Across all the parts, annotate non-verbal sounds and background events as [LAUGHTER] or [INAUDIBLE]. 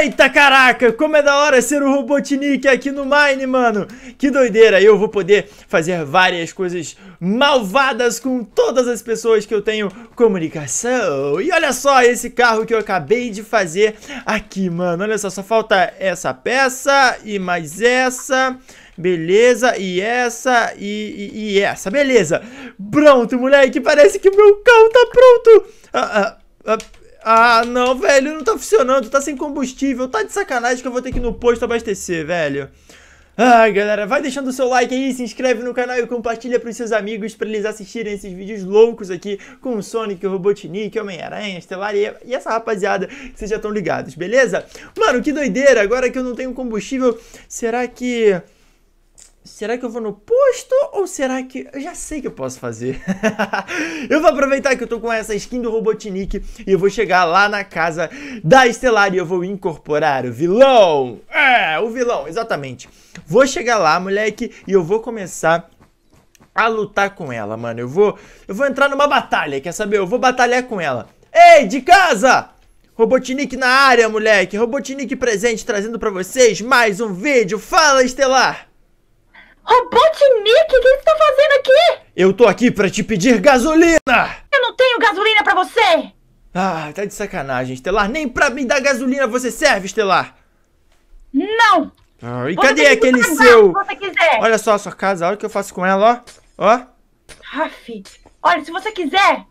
Eita, caraca, como é da hora ser o Robotnik aqui no Mine, mano. Que doideira, eu vou poder fazer várias coisas malvadas com todas as pessoas que eu tenho comunicação. E olha só esse carro que eu acabei de fazer aqui, mano. Olha só, só falta essa peça e mais essa... Beleza, e essa, e, e, e essa, beleza Pronto, moleque, parece que meu carro tá pronto ah, ah, ah ah, não, velho, não tá funcionando, tá sem combustível, tá de sacanagem que eu vou ter que ir no posto abastecer, velho. Ah, galera, vai deixando o seu like aí, se inscreve no canal e compartilha pros seus amigos pra eles assistirem esses vídeos loucos aqui com o Sonic, o Robotnik, Homem-Aranha, Estelar e, e essa rapaziada, vocês já estão ligados, beleza? Mano, que doideira, agora que eu não tenho combustível, será que... Será que eu vou no posto ou será que... Eu já sei que eu posso fazer. [LAUGHS] eu vou aproveitar que eu tô com essa skin do Robotnik e eu vou chegar lá na casa da Estelar e eu vou incorporar o vilão. É, o vilão, exatamente. Vou chegar lá, moleque, e eu vou começar a lutar com ela, mano. Eu vou, eu vou entrar numa batalha, quer saber? Eu vou batalhar com ela. Ei, de casa! Robotnik na área, moleque. Robotnik presente, trazendo pra vocês mais um vídeo. Fala, Estelar! Robotnik, o que você tá fazendo aqui? Eu tô aqui pra te pedir gasolina! Eu não tenho gasolina pra você! Ah, tá de sacanagem, Estelar. Nem pra me dar gasolina você serve, Estelar! Não! Ah, e você cadê aquele seu? Olha só a sua casa, olha o que eu faço com ela, ó. Ó. Aff, olha, se você quiser,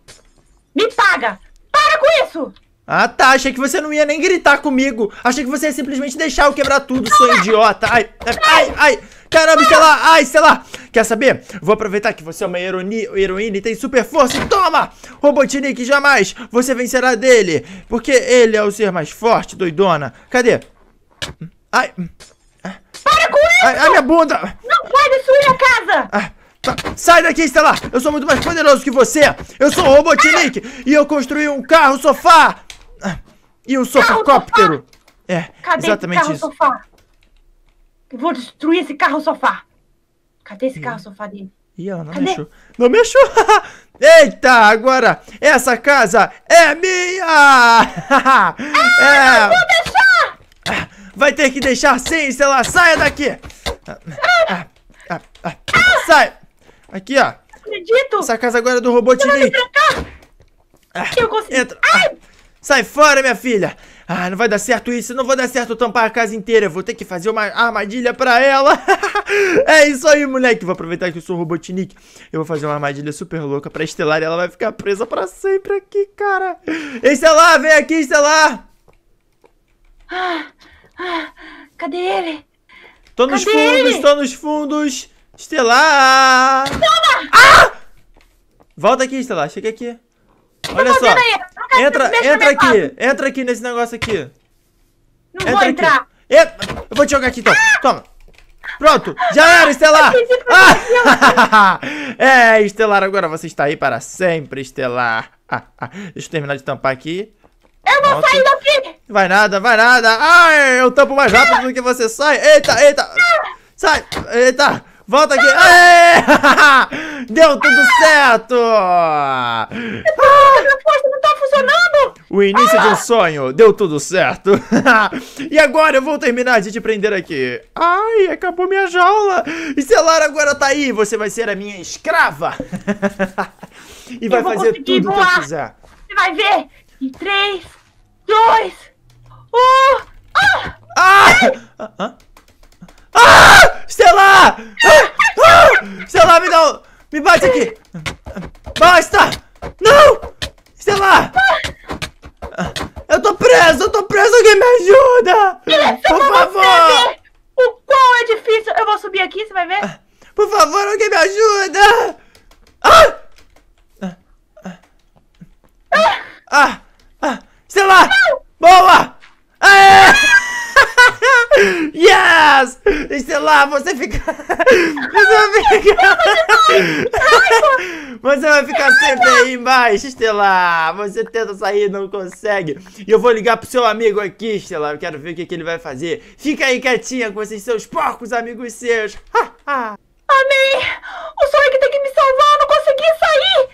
me paga! Para com isso! Ah, tá. Achei que você não ia nem gritar comigo. Achei que você ia simplesmente deixar eu quebrar tudo, sou idiota. Ai, ai, ai. Caramba, sei lá. Ai, sei lá. Quer saber? Vou aproveitar que você é uma heroína e tem super força. Toma! Robotnik, jamais você vencerá dele. Porque ele é o ser mais forte, doidona. Cadê? Ai. Para com isso! Ai, ai minha bunda! Não vai destruir a casa! Ah. Tá. Sai daqui, Estela! Eu sou muito mais poderoso que você! Eu sou o Robotnik! Ah! E eu construí um carro-sofá ah, e o sofacóptero? É, Cadê exatamente esse carro isso. sofá? Eu vou destruir esse carro sofá. Cadê esse carro sofá dele? Ih, ela não Cadê? Não mexeu? [LAUGHS] Eita, agora essa casa é minha! [LAUGHS] ah, é... vou deixar! Ah, vai ter que deixar sim, se ela saia daqui! Ah, ah, ah, ah, sai! Aqui, ó. Acredito! Essa casa agora é do robô Você vai me trancar? eu consegui. Entra. Ai! Sai fora, minha filha! Ah, não vai dar certo isso, não vai dar certo tampar a casa inteira. Vou ter que fazer uma armadilha pra ela. [LAUGHS] é isso aí, moleque. Vou aproveitar que eu sou o Robotnik. Eu vou fazer uma armadilha super louca pra Estelar e ela vai ficar presa pra sempre aqui, cara. Estelar, vem aqui, Estelar! Ah, ah, cadê ele? Tô nos cadê fundos, ele? tô nos fundos. Estelar! Toma! Ah! Volta aqui, Estelar. Chega aqui. Olha só. Entra, entra aqui. Entra aqui nesse negócio aqui. Não entra vou aqui. entrar. É, eu vou te jogar aqui então. Ah! Toma. Pronto, já era, Estelar! Ah! [LAUGHS] é, Estelar, agora você está aí para sempre, Estelar. Ah, ah. Deixa eu terminar de tampar aqui. Eu vou Pronto. sair daqui! Vai nada, vai nada. Ai, eu tampo mais rápido do que você sai. Eita, eita. Ah! Sai, eita. Volta aqui. [LAUGHS] Deu tudo certo! Ah! Meu posto não tá funcionando! O início ah! de um ah! sonho, deu tudo certo! [LAUGHS] e agora eu vou terminar de te prender aqui. Ai, acabou minha jaula! Estelar agora tá aí, você vai ser a minha escrava! [LAUGHS] e vai fazer tudo voar. que eu quiser. Você vai ver! Em 3, 2, 1... Ah! Ah! Ah! Ah! Estelar! Ah! Ah! Estelar, me dá um... Me bate aqui! Basta! Não! Estela! Eu tô preso! Eu tô preso! Alguém ficar. Você vai ficar. Você vai ficar sempre aí embaixo, Estela. Você tenta sair, não consegue. E eu vou ligar pro seu amigo aqui, Estela. Eu quero ver o que, que ele vai fazer. Fica aí quietinha com esses seus porcos amigos seus. Amei! O Sonic tem que me salvar, eu não consegui sair!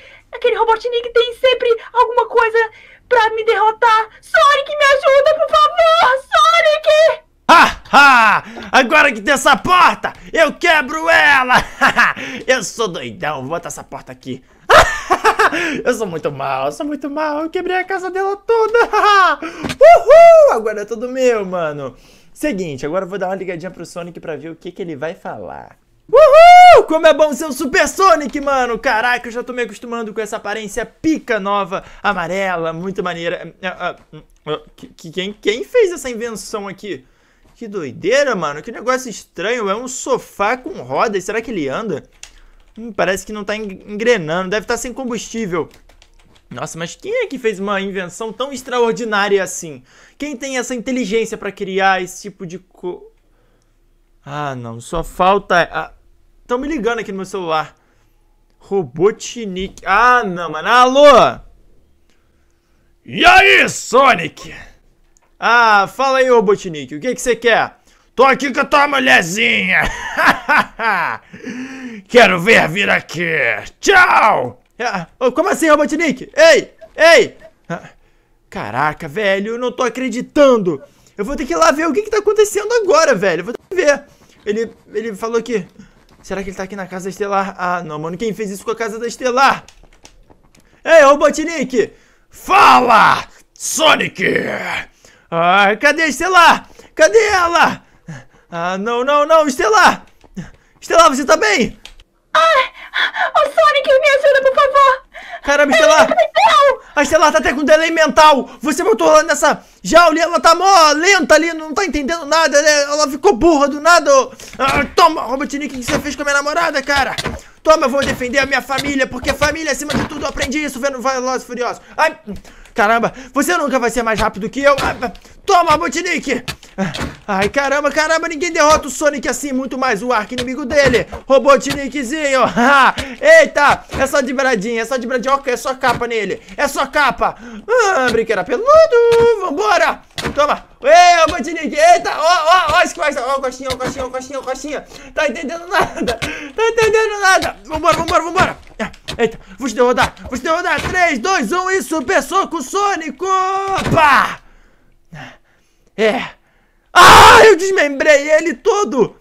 que tem essa porta! Eu quebro ela! [LAUGHS] eu sou doidão, vou botar essa porta aqui. [LAUGHS] eu sou muito mal, eu sou muito mal. Eu quebrei a casa dela toda. [LAUGHS] Uhul! Agora é tudo meu, mano. Seguinte, agora eu vou dar uma ligadinha pro Sonic pra ver o que, que ele vai falar. Uhul! Como é bom ser o Super Sonic, mano! Caraca, eu já tô me acostumando com essa aparência pica nova, amarela, muito maneira. Ah, ah, ah, quem, quem fez essa invenção aqui? Que doideira, mano. Que negócio estranho. É um sofá com rodas. Será que ele anda? Hum, parece que não tá engrenando. Deve estar tá sem combustível. Nossa, mas quem é que fez uma invenção tão extraordinária assim? Quem tem essa inteligência para criar esse tipo de co... Ah, não, só falta... Estão ah, me ligando aqui no meu celular. Robotnik... Ah, não, mano. Alô? E aí, Sonic? Ah, fala aí, Robotnik, o que que você quer? Tô aqui com a tua mulherzinha! [LAUGHS] Quero ver vir aqui! Tchau! Ah, como assim, Robotnik? Ei! Ei! Ah, caraca, velho, eu não tô acreditando! Eu vou ter que ir lá ver o que que tá acontecendo agora, velho. Eu vou ter que ver. Ele, ele falou que... Será que ele tá aqui na Casa Estelar? Ah, não, mano. Quem fez isso com a Casa da Estelar? Ei, Robotnik! Fala, Sonic! Ai, cadê a Estela? Cadê ela? Ah, não, não, não, Estela! Estela, você tá bem? Ai, o Sonic, me ajuda, por favor! Caramba, Estela! Não. A Estela tá até com delay mental! Você botou lá nessa jaula e ela tá mó lenta ali, não tá entendendo nada, né? Ela ficou burra do nada! Ah, toma, Robotnik, o que você fez com a minha namorada, cara? Toma, eu vou defender a minha família, porque família, é acima de tudo, eu aprendi isso vendo Velozes Furiosos. Ai... Caramba, você nunca vai ser mais rápido que eu. Ah, toma, Botnik! Ah, ai, caramba, caramba, ninguém derrota o Sonic assim, muito mais o arco inimigo dele, Robotnikzinho. [LAUGHS] Eita, é só de bradinha, é só de bradinha, é só capa nele, é só capa. Ah, brinqueira peludo, vambora. Toma, ei, Robotnik, eita, ó, ó, ó, as ó, ó, coxinha, ó, coxinha, ó, coxinha, ó, coxinha. Tá entendendo nada, tá entendendo nada. Vambora, vambora, vambora. É, eita, vou te derrotar, vou te derrotar 3, 2, 1 e super soco sônico! Pá! É. Ah, eu desmembrei ele todo!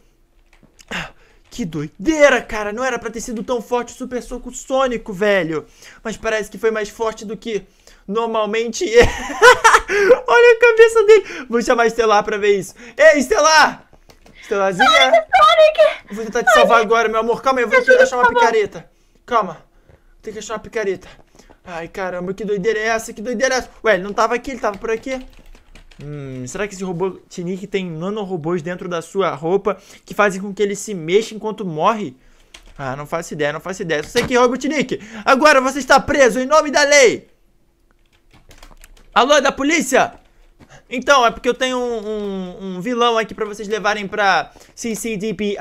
Que doideira, cara! Não era pra ter sido tão forte o super soco sônico, velho. Mas parece que foi mais forte do que normalmente é. [LAUGHS] Olha a cabeça dele. Vou chamar Estelar pra ver isso. Ei, Estelar! Estelazinha! Sonic! Vou tentar te salvar Ai, agora, meu amor. Calma aí, eu vou te achar uma picareta. Calma. Tem que achar uma picareta. Ai, caramba, que doideira é essa? Que doideira é essa? Ué, ele não tava aqui, ele tava por aqui. Hum, será que esse robô Tinique tem nanorobôs dentro da sua roupa que fazem com que ele se mexa enquanto morre? Ah, não faço ideia, não faço ideia. Só sei que é Robô Tinique. Agora você está preso em nome da lei. Alô, é da polícia? Então, é porque eu tenho um, um, um vilão aqui pra vocês levarem pra CCDPI.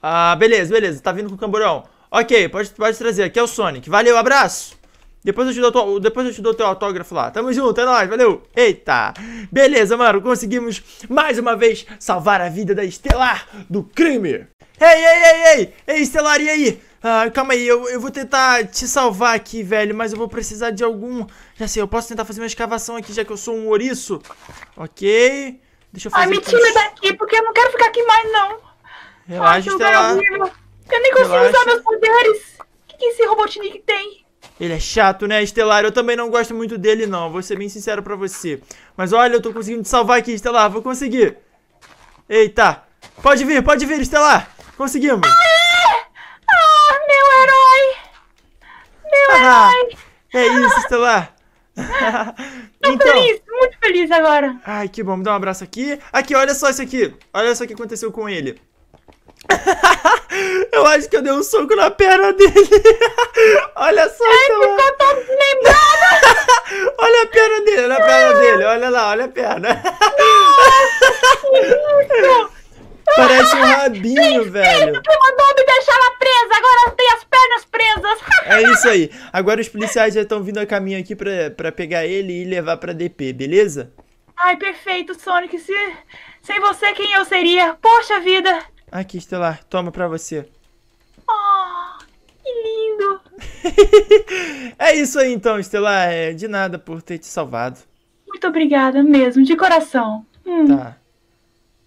Ah, beleza, beleza. Tá vindo com o camburão. Ok, pode, pode trazer. Aqui é o Sonic. Valeu, abraço. Depois eu te dou, depois eu te dou teu autógrafo lá. Tamo junto, é nóis, valeu. Eita. Beleza, mano. Conseguimos mais uma vez salvar a vida da Estelar do crime. Ei, ei, ei, ei. Ei, Estelar, e aí? Ah, calma aí, eu, eu vou tentar te salvar aqui, velho, mas eu vou precisar de algum... Já sei, eu posso tentar fazer uma escavação aqui, já que eu sou um ouriço. Ok. Deixa eu fazer... Ai, me tira daqui, porque eu não quero ficar aqui mais, não. Relaxa, Ai, Estelar. Eu nem consigo Relaxa. usar meus poderes. O que, que é esse Robotnik tem? Ele é chato, né, Estelar? Eu também não gosto muito dele, não. Vou ser bem sincero pra você. Mas olha, eu tô conseguindo te salvar aqui, Estelar. Vou conseguir. Eita. Pode vir, pode vir, Estelar. Conseguimos. Ah, é? ah meu herói. Meu ah, herói. É isso, Estelar. [LAUGHS] tô então... feliz, muito feliz agora. Ai, que bom. Me dá um abraço aqui. Aqui, olha só isso aqui. Olha só o que aconteceu com ele. [LAUGHS] eu acho que eu dei um soco na perna dele. [LAUGHS] Olha só. Ai, ficou lá. tão lembrada. [LAUGHS] olha a perna dele, olha a perna dele. Olha lá, olha a perna. Nossa, Parece um rabinho, Sim, velho. que mandou me deixar lá presa, agora tem as pernas presas. É isso aí. Agora os policiais já estão vindo a caminho aqui pra, pra pegar ele e levar pra DP, beleza? Ai, perfeito, Sonic. Se... Sem você, quem eu seria? Poxa vida. Aqui, Estelar, toma pra você. Oh, que lindo! [LAUGHS] é isso aí então, Estelar. É, de nada por ter te salvado. Muito obrigada mesmo, de coração. Hum. Tá.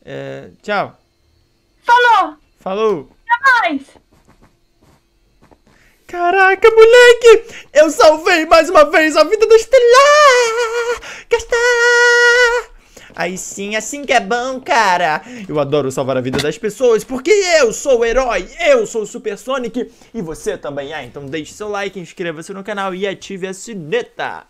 É, tchau. Falou! Falou! Até mais! Caraca, moleque! Eu salvei mais uma vez a vida do Estelar! Gastar! Aí sim, assim que é bom, cara. Eu adoro salvar a vida das pessoas, porque eu sou o herói, eu sou o Super Sonic e você também é. Então deixe seu like, inscreva-se no canal e ative a sineta.